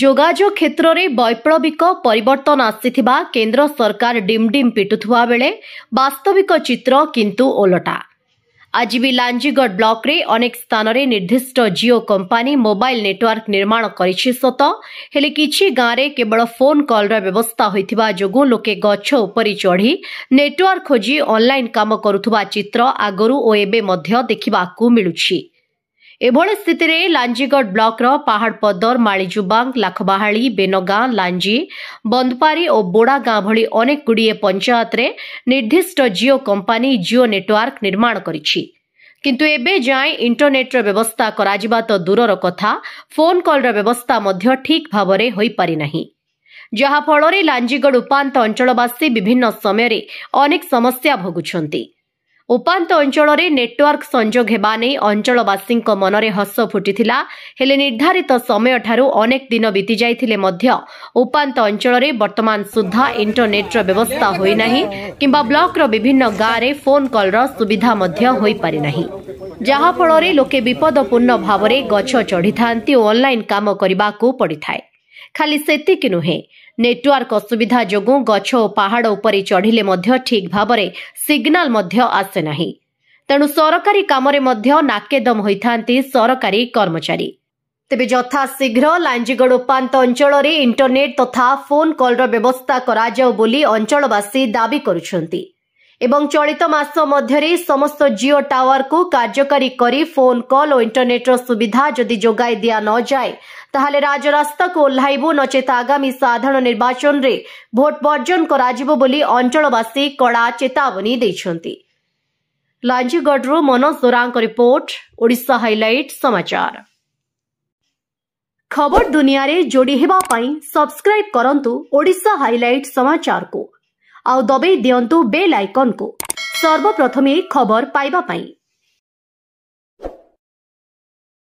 ଯୋଗାଯୋଗ କ୍ଷେତ୍ରରେ ବୈପ୍ଳବିକ ପରିବର୍ତ୍ତନ ଆସିଥିବା କେନ୍ଦ୍ର ସରକାର ଡିମ୍ଡିମ୍ ପିଟୁଥିବା ବେଳେ ବାସ୍ତବିକ ଚିତ୍ର କିନ୍ତୁ ଓଲଟା ଆଜି ବି ଲାଞ୍ଜିଗଡ଼ ବ୍ଲକରେ ଅନେକ ସ୍ଥାନରେ ନିର୍ଦ୍ଦିଷ୍ଟ ଜିଓ କମ୍ପାନୀ ମୋବାଇଲ୍ ନେଟୱାର୍କ ନିର୍ମାଣ କରିଛି ସତ ହେଲେ କିଛି ଗାଁରେ କେବଳ ଫୋନ୍ କଲ୍ର ବ୍ୟବସ୍ଥା ହୋଇଥିବା ଯୋଗୁଁ ଲୋକେ ଗଛ ଉପରେ ଚଢ଼ି ନେଟୱାର୍କ ଖୋଜି ଅନ୍ଲାଇନ୍ କାମ କରୁଥିବା ଚିତ୍ର ଆଗରୁ ଓ ଏବେ ମଧ୍ୟ ଦେଖିବାକୁ ମିଳୁଛି ଏଭଳି ସ୍ଥିତିରେ ଲାଞ୍ଜିଗଡ଼ ବ୍ଲକର ପାହାଡ଼ପଦର ମାଳିଜୁବାଙ୍ଗ ଲାଖବାହାଳି ବେନଗାଁ ଲାଞ୍ଜି ବନ୍ଦପାରୀ ଓ ବୋଡ଼ା ଗାଁ ଭଳି ଅନେକଗୁଡ଼ିଏ ପଞ୍ଚାୟତରେ ନିର୍ଦ୍ଦିଷ୍ଟ ଜିଓ କମ୍ପାନୀ ଜିଓ ନେଟୱାର୍କ ନିର୍ମାଣ କରିଛି କିନ୍ତୁ ଏବେ ଯାଏଁ ଇଣ୍ଟରନେଟ୍ର ବ୍ୟବସ୍ଥା କରାଯିବା ତ ଦୂରର କଥା ଫୋନ୍ କଲ୍ର ବ୍ୟବସ୍ଥା ମଧ୍ୟ ଠିକ୍ ଭାବରେ ହୋଇପାରି ନାହିଁ ଯାହାଫଳରେ ଲାଞ୍ଜିଗଡ଼ ଉପାନ୍ତ ଅଞ୍ଚଳବାସୀ ବିଭିନ୍ନ ସମୟରେ ଅନେକ ସମସ୍ୟା ଭୋଗୁଛନ୍ତି ଉପାନ୍ତ ଅଞ୍ଚଳରେ ନେଟୱାର୍କ ସଂଯୋଗ ହେବା ନେଇ ଅଞ୍ଚଳବାସୀଙ୍କ ମନରେ ହସ ଫୁଟିଥିଲା ହେଲେ ନିର୍ଦ୍ଧାରିତ ସମୟଠାରୁ ଅନେକ ଦିନ ବିତିଯାଇଥିଲେ ମଧ୍ୟ ଉପାନ୍ତ ଅଞ୍ଚଳରେ ବର୍ତ୍ତମାନ ସୁଦ୍ଧା ଇଣ୍ଟରନେଟ୍ର ବ୍ୟବସ୍ଥା ହୋଇନାହିଁ କିମ୍ବା ବ୍ଲକର ବିଭିନ୍ନ ଗାଁରେ ଫୋନ୍ କଲ୍ର ସୁବିଧା ମଧ୍ୟ ହୋଇପାରିନାହିଁ ଯାହାଫଳରେ ଲୋକେ ବିପଦପୂର୍ଣ୍ଣ ଭାବରେ ଗଛ ଚଢ଼ିଥାନ୍ତି ଓ ଅନ୍ଲାଇନ୍ କାମ କରିବାକୁ ପଡ଼ିଥାଏ ଖାଲି ସେତିକି ନୁହେଁ ନେଟୱାର୍କ ଅସୁବିଧା ଯୋଗୁଁ ଗଛ ଓ ପାହାଡ଼ ଉପରେ ଚଢ଼ିଲେ ମଧ୍ୟ ଠିକ୍ ଭାବରେ ସିଗ୍ନାଲ ମଧ୍ୟ ଆସେ ନାହିଁ ତେଣୁ ସରକାରୀ କାମରେ ମଧ୍ୟ ନାକେଦମ ହୋଇଥାନ୍ତି ସରକାରୀ କର୍ମଚାରୀ ତେବେ ଯଥାଶୀଘ୍ର ଲାଞ୍ଜିଗଡ଼ ଉପାନ୍ତ ଅଞ୍ଚଳରେ ଇଣ୍ଟରନେଟ୍ ତଥା ଫୋନ୍ କଲ୍ର ବ୍ୟବସ୍ଥା କରାଯାଉ ବୋଲି ଅଞ୍ଚଳବାସୀ ଦାବି କରୁଛନ୍ତି ଏବଂ ଚଳିତ ମାସ ମଧ୍ୟରେ ସମସ୍ତ ଜିଓ ଟାୱାରକୁ କାର୍ଯ୍ୟକାରୀ କରି ଫୋନ୍ କଲ୍ ଓ ଇଣ୍ଟରନେଟ୍ର ସୁବିଧା ଯଦି ଯୋଗାଇ ଦିଆ ନଯାଏ ତାହେଲେ ରାଜରାସ୍ତାକୁ ଓହ୍ଲାଇବୁ ନଚେତ ଆଗାମୀ ସାଧାରଣ ନିର୍ବାଚନରେ ଭୋଟ ବର୍ଜନ କରାଯିବ ବୋଲି ଅଞ୍ଚଳବାସୀ କଡ଼ା ଚେତାବନୀ ଦେଇଛନ୍ତି ଲାଞ୍ଜିଗଡ଼ରୁ ମନୋଜ ଦୋରାଙ୍କ ରିପୋର୍ଟ ଓଡ଼ିଶା ହାଇଲାଇଟ୍ ସମାଚାର ଖବର ଦୁନିଆରେ ଯୋଡ଼ି ହେବା ପାଇଁ ସବସ୍କ୍ରାଇବ୍ କରନ୍ତୁ ଓଡ଼ିଶା ହାଇଲାଇଟ୍ ସମାଚାରକୁ ଆଉ ଦବେଇ ଦିଅନ୍ତୁ ବେଲ୍ ଆଇକନ୍କୁ ସର୍ବପ୍ରଥମେ ଖବର ପାଇବା ପାଇଁ